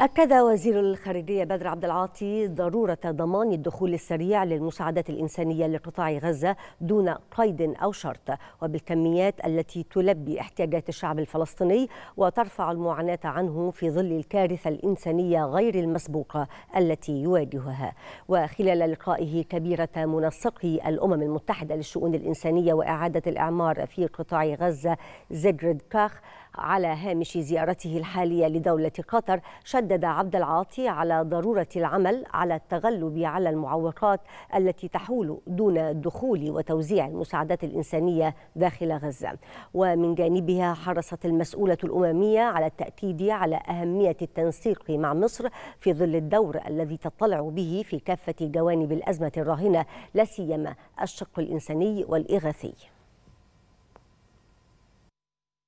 أكد وزير الخارجية بدر عبد العاطي ضرورة ضمان الدخول السريع للمساعدات الإنسانية لقطاع غزة دون قيد أو شرط وبالكميات التي تلبي احتياجات الشعب الفلسطيني وترفع المعاناة عنه في ظل الكارثة الإنسانية غير المسبوقة التي يواجهها وخلال لقائه كبيرة منسقي الأمم المتحدة للشؤون الإنسانية وإعادة الإعمار في قطاع غزة زجرد كاخ على هامش زيارته الحالية لدولة قطر شدد عبد العاطي على ضرورة العمل على التغلب على المعوقات التي تحول دون دخول وتوزيع المساعدات الإنسانية داخل غزة ومن جانبها حرصت المسؤولة الأممية على التأكيد على أهمية التنسيق مع مصر في ظل الدور الذي تطلع به في كافة جوانب الأزمة الراهنة لا سيما الشق الإنساني والإغاثي